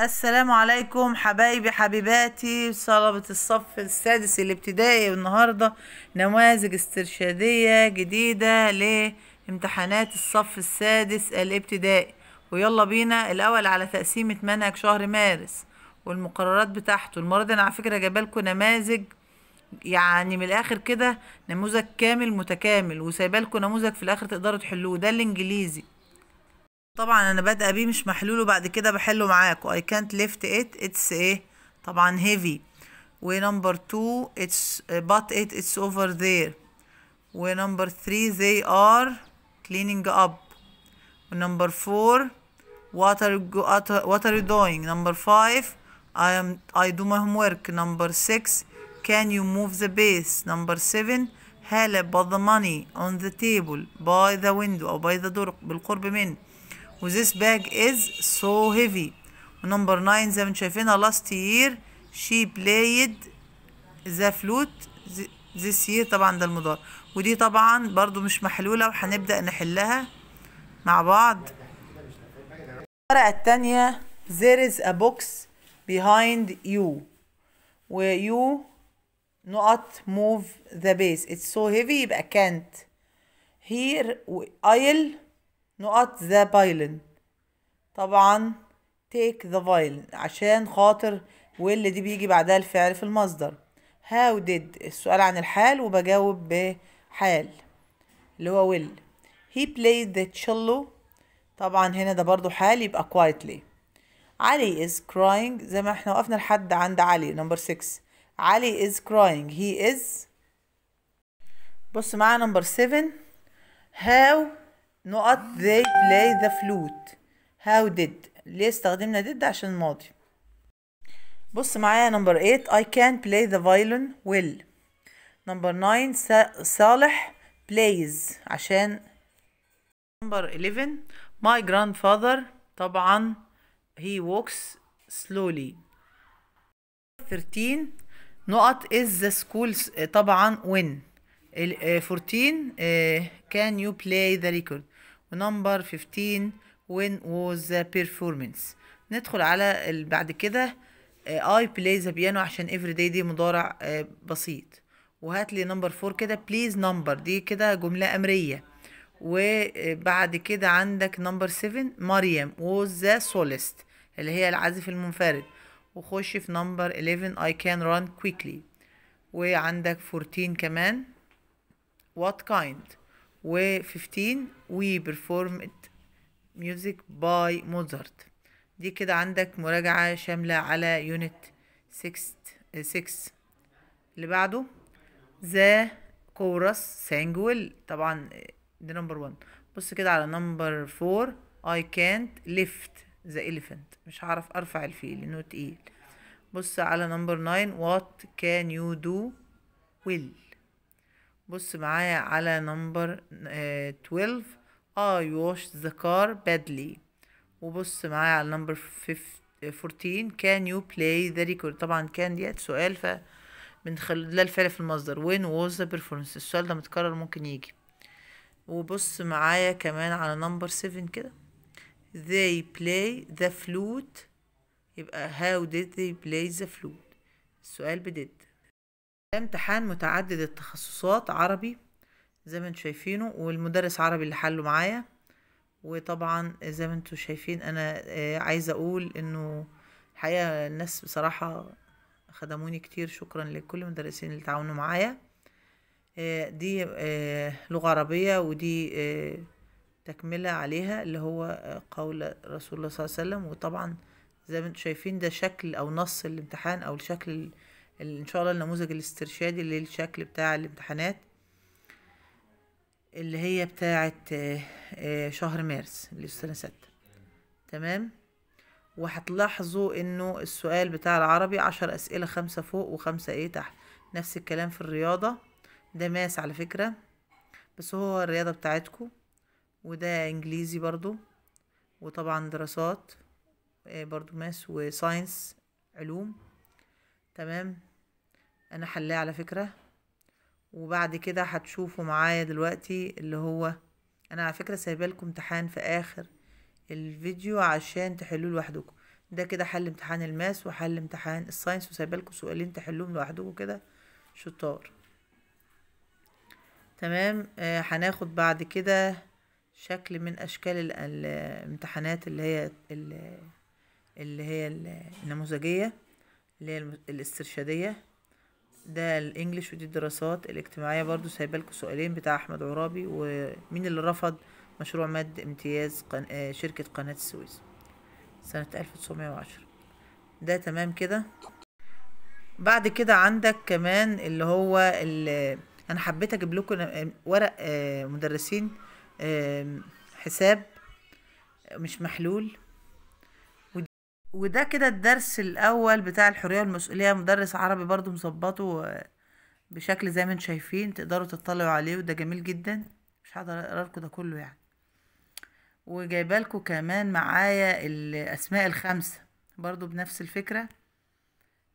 السلام عليكم حبايبي حبيباتي طلبة الصف السادس الابتدائي والنهاردة نماذج استرشادية جديدة لامتحانات الصف السادس الابتدائي ويلا بينا الأول على تقسيمة منهج شهر مارس والمقررات بتاعته المرة دي أنا على فكرة جابلكوا نماذج يعني من الآخر كده نموذج كامل متكامل وسايبالكوا نموذج في الآخر تقدروا تحلوه ده الإنجليزي طبعا انا بادئه بيه مش محلول وبعد كده بحله معاكم I can't lift it it's ايه طبعا heavy ونمبر 2 it's but it it's over there ونمبر 3 they are cleaning up ونمبر 4 what are what are you doing number 5 I am I do my homework number 6 can you move the base number 7 هلا put the money on the table by the window أو by the door بالقرب من وذيس باج از سو هيفي ونمبر 9 زي ما انتم شايفينها لاست يير شي بلايد ذا فلوت ذيس يير طبعا ده المضار. ودي طبعا برضو مش محلولة وهنبدأ نحلها مع بعض الورقة التانية there is a box behind you where you not move the base it's so heavy يبقى can't here I'll نقط ذا فايلن طبعا تيك ذا فايلن عشان خاطر واللي دي بيجي بعدها الفعل في المصدر هاو ديد السؤال عن الحال وبجاوب بحال اللي هو ويل هي played the cello طبعا هنا ده برضو حال يبقى quietly علي از crying زي ما احنا وقفنا لحد عند علي نمبر 6 علي از crying هي از بص معايا نمبر 7 how نقط they play the flute how did ليه استخدمنا did عشان الماضي بص معايا نمبر 8 I can play the violin well نمبر 9 صالح plays عشان نمبر 11 my grandfather طبعا he walks slowly 13 نقط is the school طبعا when 14 can you play the record نمبر 15 وين ووز بيرفورمنس ندخل على بعد كده اي بلاي ذا بيانو عشان افري داي دي مضارع آه، بسيط وهات لي نمبر 4 كده بليز نمبر دي كده جملة أمرية وبعد كده عندك نمبر 7 مريم ووز ذا solist اللي هي العازف المنفرد وخش في نمبر 11 اي كان ران كويكلي وعندك 14 كمان what kind و 15 وي performed music by Mozart دي كده عندك مراجعة شاملة على يونت 6 اللي بعده ذا كورس سانجويل طبعا دي نمبر 1 بص كده على نمبر 4 I can't lift the elephant مش هعرف ارفع الفيل لانه تقيل بص على نمبر 9 what can you do will بص معايا على نمبر 12 I wash the car badly وبص معايا على نمبر 14 آه، can you play the record طبعا كان ديت سؤال من خلال الفعل في المصدر when was the performance السؤال ده متكرر ممكن يجي وبص معايا كمان على نمبر 7 كده they play the flute يبقى how did they play the flute السؤال بدد امتحان متعدد التخصصات عربي زي ما انتم شايفينه والمدرس عربي اللي حله معايا وطبعا زي ما انتم شايفين انا آه، عايزه اقول انه الحقيقه الناس بصراحه خدموني كتير شكرا لكل المدرسين اللي تعاونوا معايا آه، دي آه، لغه عربيه ودي تكمله عليها اللي هو قول رسول الله صلى الله عليه وسلم وطبعا زي ما انتم شايفين ده شكل او نص الامتحان او الشكل ان شاء الله النموذج الاسترشادي للشكل بتاع الامتحانات اللي هي بتاعت آه، آه، شهر مارس للسنة ستة تمام وهتلاحظوا انه السؤال بتاع العربي عشر اسئلة خمسة فوق وخمسة ايه تحت نفس الكلام في الرياضة ده ماس على فكرة بس هو الرياضة بتاعتكو وده انجليزي برضو وطبعا دراسات آه، برضو ماس وساينس علوم تمام انا حلاه على فكرة وبعد كده هتشوفوا معايا دلوقتي اللي هو انا على فكرة سايبه لكم امتحان في اخر الفيديو عشان تحلوه لوحدكم ده كده حل امتحان الماس وحل امتحان الساينس وسايبه لكم سؤالين تحلوهم لوحدكم كده شطار تمام آه هناخد بعد كده شكل من اشكال الامتحانات اللي هي اللي هي النموذجيه اللي هي الاسترشادية ده الانجليش ودي الدراسات الاجتماعية برضو سايبالكوا سؤالين بتاع احمد عرابي ومين اللي رفض مشروع مد امتياز قن... آه، شركة قناة السويس سنة ألف تسعمية وعشرة ده تمام كده بعد كده عندك كمان اللي هو اللي انا حبيت اجيب لكم ورق آه، مدرسين حساب مش محلول وده كده الدرس الاول بتاع الحريه والمسؤوليه مدرس عربي برضو مظبطه بشكل زي ما انتم شايفين تقدروا تطلعوا عليه وده جميل جدا مش هقدر اقرا لكم ده كله يعني وجايبه لكم كمان معايا الاسماء الخمسه برضو بنفس الفكره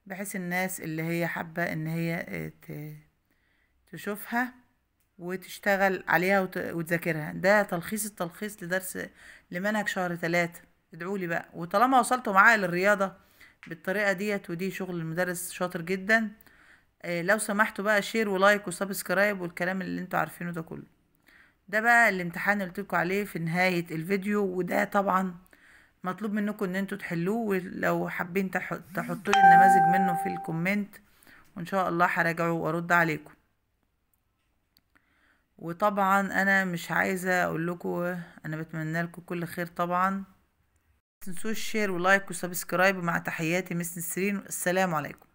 بحيث الناس اللي هي حابه ان هي آه، تشوفها وتشتغل عليها وتذاكرها ده تلخيص التلخيص لدرس لمنهج شهر ثلاثة ادعوا لي بقى وطالما وصلتوا معايا للرياضه بالطريقه ديت ودي شغل المدرس شاطر جدا آه لو سمحتوا بقى شير ولايك وسبسكرايب والكلام اللي انتوا عارفينه ده كله ده بقى الامتحان اللي قلت عليه في نهايه الفيديو وده طبعا مطلوب منكم ان انتوا تحلوه ولو حابين تحطوا لي النماذج منه في الكومنت وان شاء الله هراجعه وارد عليكم وطبعا انا مش عايزه اقول لكم انا بتمنى لكم كل خير طبعا تنسوش شير ولايك وسبسكرايب مع تحياتي مس نسرين السلام عليكم